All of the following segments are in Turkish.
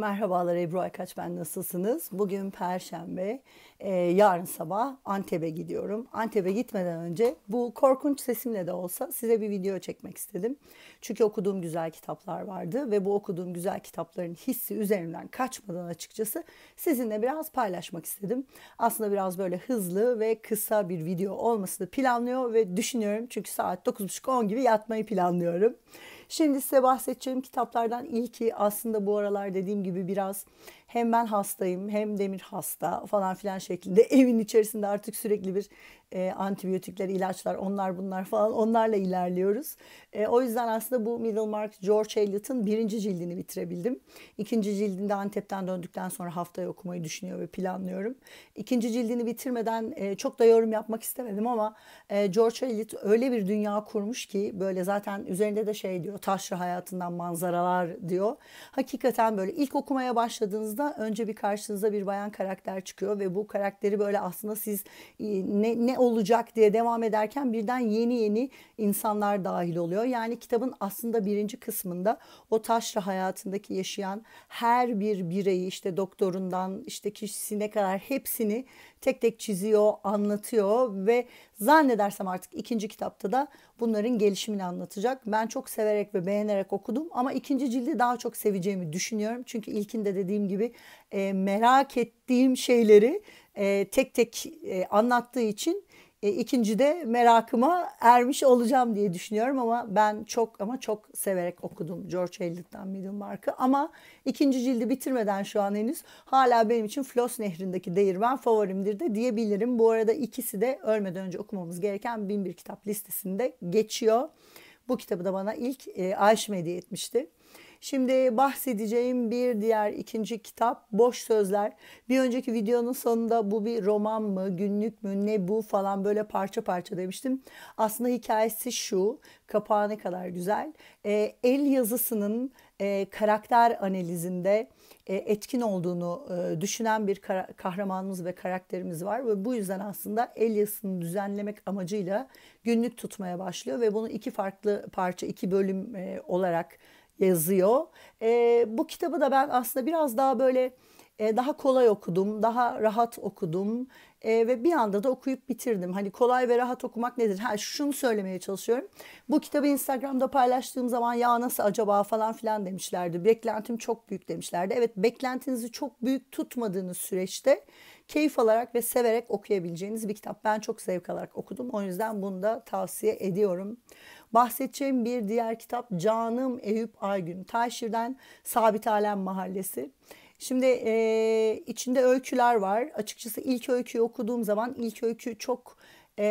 Merhabalar Ebru Aykaç ben nasılsınız? Bugün Perşembe, e, yarın sabah Antep'e gidiyorum. Antep'e gitmeden önce bu korkunç sesimle de olsa size bir video çekmek istedim. Çünkü okuduğum güzel kitaplar vardı ve bu okuduğum güzel kitapların hissi üzerinden kaçmadan açıkçası sizinle biraz paylaşmak istedim. Aslında biraz böyle hızlı ve kısa bir video olmasını planlıyor ve düşünüyorum. Çünkü saat 9.30-10 gibi yatmayı planlıyorum. Şimdi size bahsedeceğim kitaplardan ilki aslında bu aralar dediğim gibi biraz hem ben hastayım hem Demir hasta falan filan şeklinde evin içerisinde artık sürekli bir e, antibiyotikler, ilaçlar, onlar bunlar falan onlarla ilerliyoruz. E, o yüzden aslında bu Middlemark George Eliot'ın birinci cildini bitirebildim. İkinci cildinde Antep'ten döndükten sonra haftaya okumayı düşünüyor ve planlıyorum. İkinci cildini bitirmeden e, çok da yorum yapmak istemedim ama e, George Eliot öyle bir dünya kurmuş ki böyle zaten üzerinde de şey diyor taşra hayatından manzaralar diyor. Hakikaten böyle ilk okumaya başladığınızda baktığınızda önce bir karşınıza bir bayan karakter çıkıyor ve bu karakteri böyle aslında siz e, ne, ne olacak diye devam ederken birden yeni yeni insanlar dahil oluyor. Yani kitabın aslında birinci kısmında o taşra hayatındaki yaşayan her bir bireyi işte doktorundan işte kişisine kadar hepsini tek tek çiziyor, anlatıyor ve Zannedersem artık ikinci kitapta da bunların gelişimini anlatacak. Ben çok severek ve beğenerek okudum ama ikinci cildi daha çok seveceğimi düşünüyorum. Çünkü ilkinde dediğim gibi e, merak ettiğim şeyleri e, tek tek e, anlattığı için e, ikinci de merakıma ermiş olacağım diye düşünüyorum ama ben çok ama çok severek okudum George Eliot'tan Middlemark'ı ama ikinci cildi bitirmeden şu an henüz hala benim için Floss Nehri'ndeki değirmen favorimdir de diyebilirim. Bu arada ikisi de ölmeden önce okumamız gereken bin bir kitap listesinde geçiyor. Bu kitabı da bana ilk e, Ayşem hediye etmişti. Şimdi bahsedeceğim bir diğer ikinci kitap Boş Sözler. Bir önceki videonun sonunda bu bir roman mı, günlük mü, ne bu falan böyle parça parça demiştim. Aslında hikayesi şu, kapağı ne kadar güzel. E, el yazısının e, karakter analizinde e, etkin olduğunu e, düşünen bir kahramanımız ve karakterimiz var ve bu yüzden aslında el yazısını düzenlemek amacıyla günlük tutmaya başlıyor ve bunu iki farklı parça, iki bölüm e, olarak yazıyor. E, bu kitabı da ben aslında biraz daha böyle e, daha kolay okudum, daha rahat okudum e, ve bir anda da okuyup bitirdim. Hani kolay ve rahat okumak nedir? Ha şunu söylemeye çalışıyorum. Bu kitabı Instagram'da paylaştığım zaman ya nasıl acaba falan filan demişlerdi. Beklentim çok büyük demişlerdi. Evet beklentinizi çok büyük tutmadığınız süreçte keyif alarak ve severek okuyabileceğiniz bir kitap. Ben çok zevk alarak okudum. O yüzden bunu da tavsiye ediyorum. Bahsedeceğim bir diğer kitap Canım Eyüp Aygün. Taşir'den Sabit Alem Mahallesi. Şimdi e, içinde öyküler var. Açıkçası ilk öyküyü okuduğum zaman ilk öykü çok e,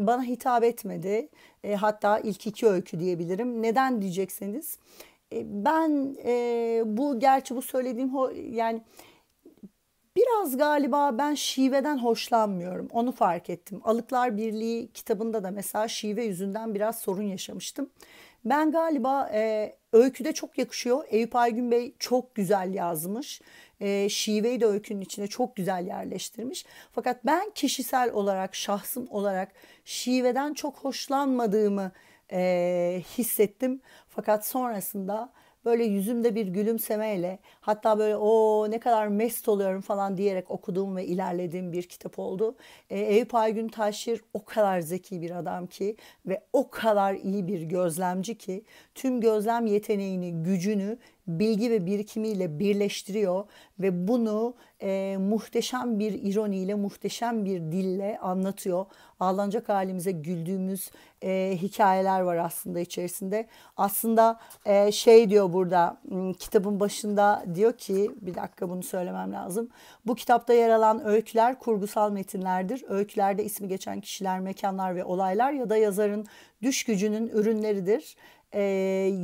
bana hitap etmedi. E, hatta ilk iki öykü diyebilirim. Neden diyecekseniz e, ben e, bu gerçi bu söylediğim yani biraz galiba ben şiveden hoşlanmıyorum. Onu fark ettim. Alıklar Birliği kitabında da mesela şive yüzünden biraz sorun yaşamıştım. Ben galiba e, öyküde çok yakışıyor. Eyüp Aygün Bey çok güzel yazmış. E, şiveyi de öykünün içine çok güzel yerleştirmiş. Fakat ben kişisel olarak, şahsım olarak şiveden çok hoşlanmadığımı e, hissettim. Fakat sonrasında böyle yüzümde bir gülümsemeyle hatta böyle o ne kadar mest oluyorum falan diyerek okuduğum ve ilerlediğim bir kitap oldu. E, Eyüp Aygün Taşir o kadar zeki bir adam ki ve o kadar iyi bir gözlemci ki tüm gözlem yeteneğini, gücünü bilgi ve birikimiyle birleştiriyor ve bunu e, muhteşem bir ironiyle, muhteşem bir dille anlatıyor. Ağlanacak halimize güldüğümüz e, hikayeler var aslında içerisinde. Aslında e, şey diyor burada kitabın başında diyor ki bir dakika bunu söylemem lazım. Bu kitapta yer alan öyküler kurgusal metinlerdir. Öykülerde ismi geçen kişiler, mekanlar ve olaylar ya da yazarın düş gücünün ürünleridir e,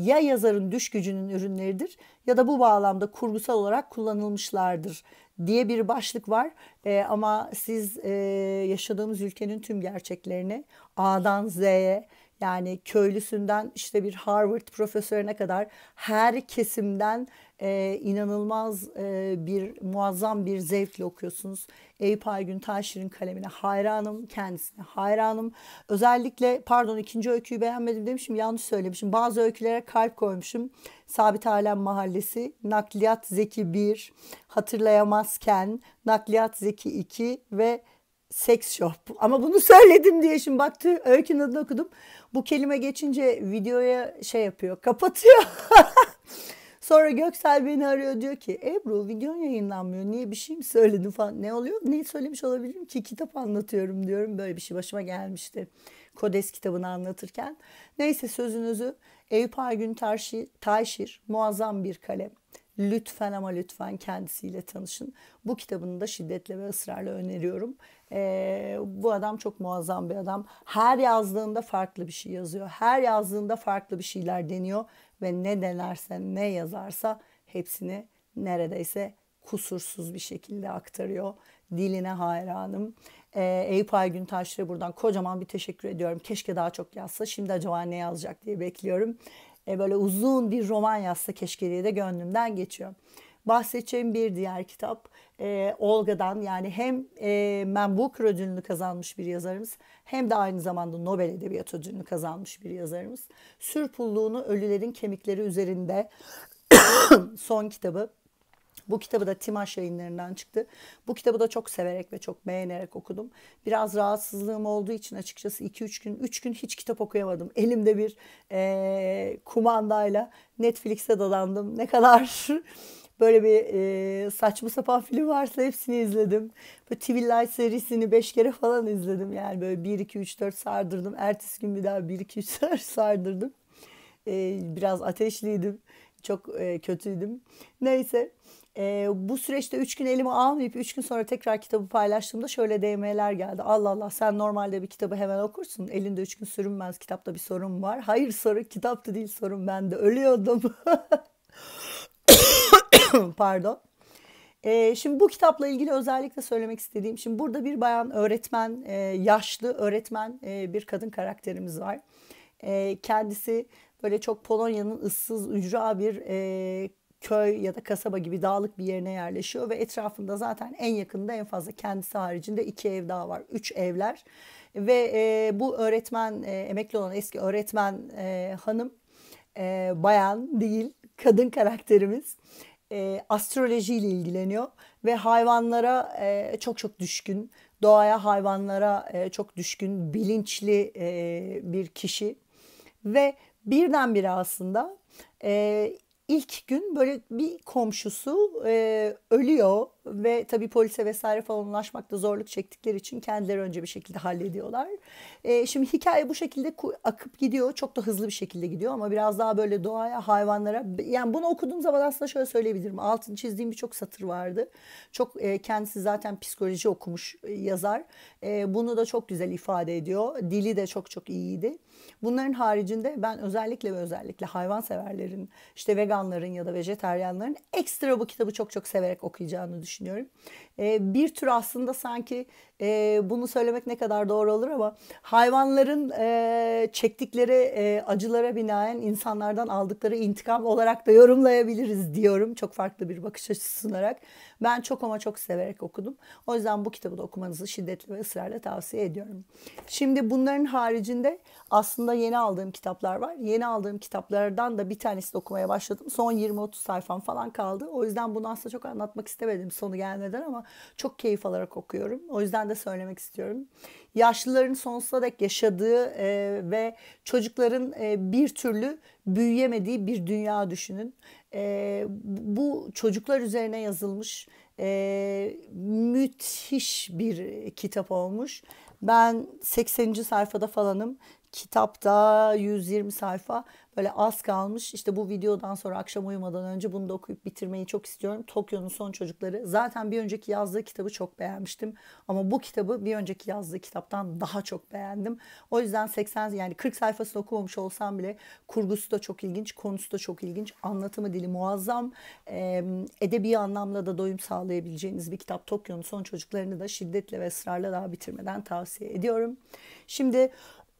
ya yazarın düş gücünün ürünleridir ya da bu bağlamda kurgusal olarak kullanılmışlardır diye bir başlık var. E, ama siz e, yaşadığımız ülkenin tüm gerçeklerini A'dan Z'ye yani köylüsünden işte bir Harvard profesörüne kadar her kesimden e, inanılmaz e, bir muazzam bir zevkle okuyorsunuz. Eyüp Aygün Taşir'in kalemine hayranım, kendisine hayranım. Özellikle pardon ikinci öyküyü beğenmedim demişim yanlış söylemişim. Bazı öykülere kalp koymuşum. Sabit Alem Mahallesi, Nakliyat Zeki 1, Hatırlayamazken, Nakliyat Zeki 2 ve seks shop. Ama bunu söyledim diye şimdi baktı öykünün adını okudum. Bu kelime geçince videoya şey yapıyor kapatıyor. Sonra Göksel beni arıyor diyor ki Ebru videon yayınlanmıyor niye bir şey mi söyledin falan. Ne oluyor? Ne söylemiş olabilirim ki kitap anlatıyorum diyorum. Böyle bir şey başıma gelmişti. Kodes kitabını anlatırken. Neyse sözünüzü Eyüp Aygün Tarşir, Tayşir muazzam bir kalem. Lütfen ama lütfen kendisiyle tanışın. Bu kitabını da şiddetle ve ısrarla öneriyorum. E, bu adam çok muazzam bir adam. Her yazdığında farklı bir şey yazıyor. Her yazdığında farklı bir şeyler deniyor ve ne denerse ne yazarsa hepsini neredeyse kusursuz bir şekilde aktarıyor. Diline hayranım. Ee, Eyüp Aygün Taşlı'ya buradan kocaman bir teşekkür ediyorum. Keşke daha çok yazsa. Şimdi acaba ne yazacak diye bekliyorum. Ee, böyle uzun bir roman yazsa keşke diye de gönlümden geçiyor bahsedeceğim bir diğer kitap e, Olga'dan yani hem e, Man Booker ödülünü kazanmış bir yazarımız hem de aynı zamanda Nobel Edebiyat Ödülünü kazanmış bir yazarımız. Sürpulluğunu Ölülerin Kemikleri üzerinde son kitabı. Bu kitabı da Timaş yayınlarından çıktı. Bu kitabı da çok severek ve çok beğenerek okudum. Biraz rahatsızlığım olduğu için açıkçası 2-3 gün, 3 gün hiç kitap okuyamadım. Elimde bir e, kumandayla Netflix'e dadandım. Ne kadar Böyle bir e, saçma sapan film varsa hepsini izledim. Bu TV Light serisini 5 kere falan izledim. Yani böyle 1, 2, 3, 4 sardırdım. Ertesi gün bir daha 1, 2, 3, 4 sardırdım. E, biraz ateşliydim. Çok e, kötüydüm. Neyse. E, bu süreçte 3 gün elimi almayıp 3 gün sonra tekrar kitabı paylaştığımda şöyle DM'ler geldi. Allah Allah sen normalde bir kitabı hemen okursun. Elinde 3 gün sürünmez kitapta bir sorun var. Hayır sorun kitapta değil sorun bende ölüyordum. Pardon. Ee, şimdi bu kitapla ilgili özellikle söylemek istediğim, şimdi burada bir bayan öğretmen, e, yaşlı öğretmen e, bir kadın karakterimiz var. E, kendisi böyle çok Polonya'nın ıssız, ücra bir e, köy ya da kasaba gibi dağlık bir yerine yerleşiyor ve etrafında zaten en yakında en fazla kendisi haricinde iki ev daha var. Üç evler ve e, bu öğretmen e, emekli olan eski öğretmen e, hanım e, bayan değil kadın karakterimiz e, astrolojiyle ilgileniyor ve hayvanlara e, çok çok düşkün, doğaya hayvanlara e, çok düşkün, bilinçli e, bir kişi ve birdenbire aslında e, ilk gün böyle bir komşusu e, ölüyor ve tabii polise vesaire falan ulaşmakta zorluk çektikleri için kendileri önce bir şekilde hallediyorlar. E, şimdi hikaye bu şekilde akıp gidiyor. Çok da hızlı bir şekilde gidiyor ama biraz daha böyle doğaya, hayvanlara. Yani bunu okuduğum zaman aslında şöyle söyleyebilirim. Altını çizdiğim birçok satır vardı. Çok e, kendisi zaten psikoloji okumuş e, yazar. E, bunu da çok güzel ifade ediyor. Dili de çok çok iyiydi. Bunların haricinde ben özellikle ve özellikle hayvanseverlerin, işte veganların ya da vejeteryanların ekstra bu kitabı çok çok severek okuyacağını düşünüyorum. Ee, bir tür aslında sanki e, bunu söylemek ne kadar doğru olur ama hayvanların e, çektikleri e, acılara binaen insanlardan aldıkları intikam olarak da yorumlayabiliriz diyorum. Çok farklı bir bakış açısı sunarak. Ben çok ama çok severek okudum. O yüzden bu kitabı da okumanızı şiddetli ve ısrarla tavsiye ediyorum. Şimdi bunların haricinde aslında yeni aldığım kitaplar var. Yeni aldığım kitaplardan da bir tanesi okumaya başladım. Son 20-30 sayfam falan kaldı. O yüzden bunu aslında çok anlatmak istemedim sonu gelmeden ama çok keyif alarak okuyorum. O yüzden de söylemek istiyorum. Yaşlıların sonsuza dek yaşadığı e, ve çocukların e, bir türlü büyüyemediği bir dünya düşünün. E, bu çocuklar üzerine yazılmış e, müthiş bir kitap olmuş. Ben 80. sayfada falanım kitapta 120 sayfa böyle az kalmış. İşte bu videodan sonra akşam uyumadan önce bunu da okuyup bitirmeyi çok istiyorum. Tokyo'nun Son Çocukları. Zaten bir önceki yazdığı kitabı çok beğenmiştim. Ama bu kitabı bir önceki yazdığı kitaptan daha çok beğendim. O yüzden 80 yani 40 sayfasını okumamış olsam bile kurgusu da çok ilginç, konusu da çok ilginç. Anlatımı dili muazzam. edebi anlamda da doyum sağlayabileceğiniz bir kitap. Tokyo'nun Son Çocuklarını da şiddetle ve ısrarla daha bitirmeden tavsiye ediyorum. Şimdi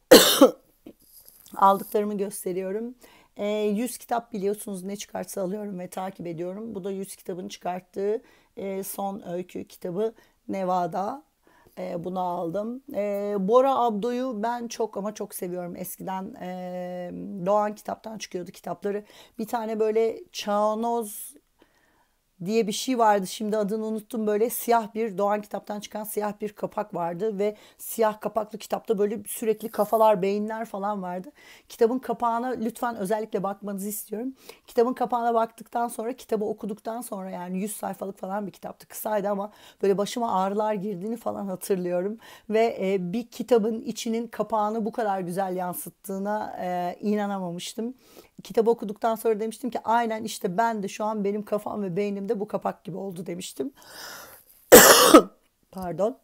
aldıklarımı gösteriyorum. E, 100 kitap biliyorsunuz ne çıkartsa alıyorum ve takip ediyorum. Bu da 100 kitabın çıkarttığı e, son öykü kitabı Nevada. E, bunu aldım. E, Bora Abdo'yu ben çok ama çok seviyorum. Eskiden e, Doğan kitaptan çıkıyordu kitapları. Bir tane böyle çağnoz diye bir şey vardı. Şimdi adını unuttum böyle siyah bir Doğan kitaptan çıkan siyah bir kapak vardı ve siyah kapaklı kitapta böyle sürekli kafalar, beyinler falan vardı. Kitabın kapağına lütfen özellikle bakmanızı istiyorum. Kitabın kapağına baktıktan sonra kitabı okuduktan sonra yani 100 sayfalık falan bir kitaptı. Kısaydı ama böyle başıma ağrılar girdiğini falan hatırlıyorum ve e, bir kitabın içinin kapağını bu kadar güzel yansıttığına e, inanamamıştım kitabı okuduktan sonra demiştim ki aynen işte ben de şu an benim kafam ve beynimde bu kapak gibi oldu demiştim. Pardon.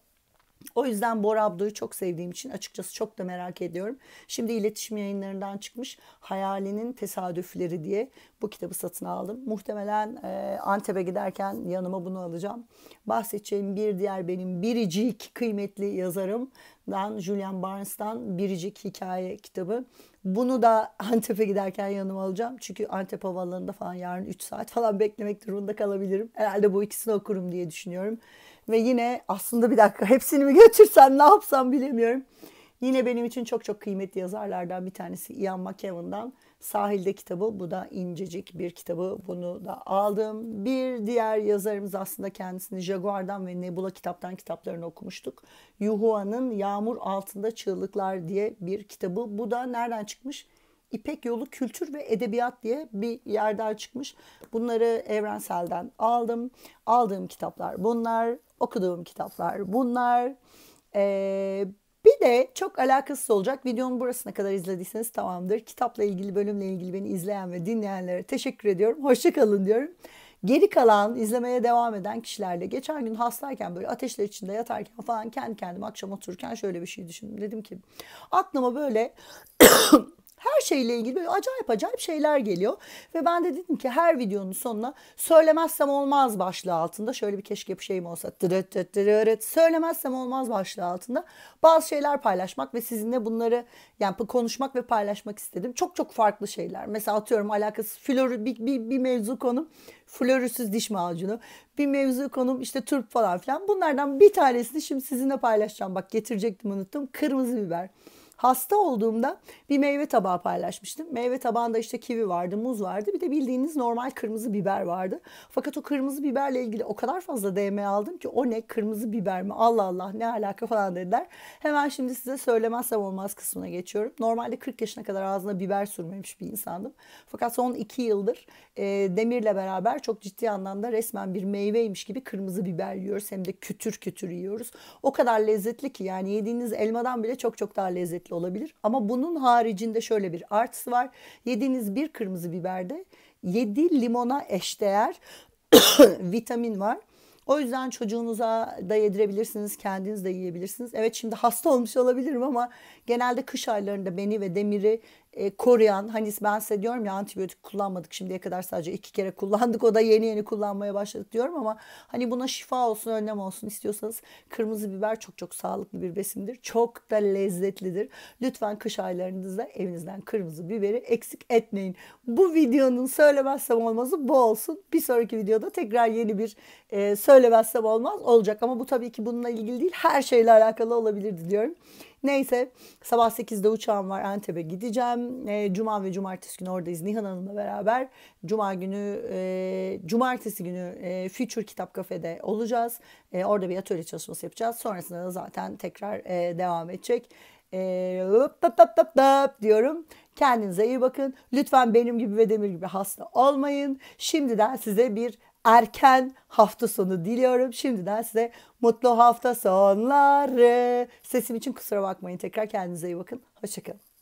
O yüzden Bora Abdo'yu çok sevdiğim için açıkçası çok da merak ediyorum. Şimdi iletişim yayınlarından çıkmış Hayalinin Tesadüfleri diye bu kitabı satın aldım. Muhtemelen e, Antep'e giderken yanıma bunu alacağım. Bahsedeceğim bir diğer benim biricik kıymetli yazarımdan Julian Barnes'tan Biricik Hikaye kitabı. Bunu da Antep'e giderken yanıma alacağım. Çünkü Antep Havaalanı'nda falan yarın 3 saat falan beklemek durumunda kalabilirim. Herhalde bu ikisini okurum diye düşünüyorum. Ve yine aslında bir dakika hepsini mi götürsem ne yapsam bilemiyorum. Yine benim için çok çok kıymetli yazarlardan bir tanesi Ian McEwan'dan Sahilde kitabı. Bu da incecik bir kitabı. Bunu da aldım. Bir diğer yazarımız aslında kendisini Jaguar'dan ve Nebula kitaptan kitaplarını okumuştuk. Yuhua'nın Yağmur Altında Çığlıklar diye bir kitabı. Bu da nereden çıkmış? İpek Yolu Kültür ve Edebiyat diye bir yerden çıkmış. Bunları Evrensel'den aldım. Aldığım kitaplar bunlar, okuduğum kitaplar bunlar. Ee, bir de çok alakasız olacak videonun burasına kadar izlediyseniz tamamdır. Kitapla ilgili bölümle ilgili beni izleyen ve dinleyenlere teşekkür ediyorum. Hoşçakalın diyorum. Geri kalan izlemeye devam eden kişilerle geçen gün hastayken böyle ateşler içinde yatarken falan kendi kendime akşam otururken şöyle bir şey düşündüm. Dedim ki aklıma böyle her şeyle ilgili böyle acayip acayip şeyler geliyor. Ve ben de dedim ki her videonun sonuna söylemezsem olmaz başlığı altında şöyle bir keşke bir şeyim olsa dırıt dırıt dırıt söylemezsem olmaz başlığı altında bazı şeyler paylaşmak ve sizinle bunları yani konuşmak ve paylaşmak istedim. Çok çok farklı şeyler. Mesela atıyorum alakası florü bir, bir, bir mevzu konum florüsüz diş macunu. Bir mevzu konum işte turp falan filan. Bunlardan bir tanesini şimdi sizinle paylaşacağım. Bak getirecektim unuttum. Kırmızı biber hasta olduğumda bir meyve tabağı paylaşmıştım. Meyve tabağında işte kivi vardı, muz vardı. Bir de bildiğiniz normal kırmızı biber vardı. Fakat o kırmızı biberle ilgili o kadar fazla DM aldım ki o ne kırmızı biber mi? Allah Allah ne alaka falan dediler. Hemen şimdi size söylemezsem olmaz kısmına geçiyorum. Normalde 40 yaşına kadar ağzına biber sürmemiş bir insandım. Fakat son 2 yıldır e, demirle beraber çok ciddi anlamda resmen bir meyveymiş gibi kırmızı biber yiyoruz. Hem de kütür kütür yiyoruz. O kadar lezzetli ki yani yediğiniz elmadan bile çok çok daha lezzetli lezzetli olabilir. Ama bunun haricinde şöyle bir artısı var. Yediğiniz bir kırmızı biberde 7 limona eşdeğer vitamin var. O yüzden çocuğunuza da yedirebilirsiniz, kendiniz de yiyebilirsiniz. Evet şimdi hasta olmuş olabilirim ama genelde kış aylarında beni ve demiri e, koruyan hani ben size diyorum ya antibiyotik kullanmadık şimdiye kadar sadece iki kere kullandık o da yeni yeni kullanmaya başladık diyorum ama hani buna şifa olsun önlem olsun istiyorsanız kırmızı biber çok çok sağlıklı bir besindir çok da lezzetlidir lütfen kış aylarınızda evinizden kırmızı biberi eksik etmeyin bu videonun söylemezsem olmazı bu olsun bir sonraki videoda tekrar yeni bir e, söylemezsem olmaz olacak ama bu tabii ki bununla ilgili değil her şeyle alakalı olabilirdi diyorum. Neyse sabah 8'de uçağım var Antep'e gideceğim. E, Cuma ve cumartesi günü oradayız Nihan Hanım'la beraber. Cuma günü, e, cumartesi günü e, Future Kitap Kafe'de olacağız. E, orada bir atölye çalışması yapacağız. Sonrasında da zaten tekrar e, devam edecek. E, hop, hop, hop, hop, hop diyorum. Kendinize iyi bakın. Lütfen benim gibi ve demir gibi hasta olmayın. Şimdiden size bir erken hafta sonu diliyorum. Şimdiden size mutlu hafta sonları. Sesim için kusura bakmayın. Tekrar kendinize iyi bakın. Hoşçakalın.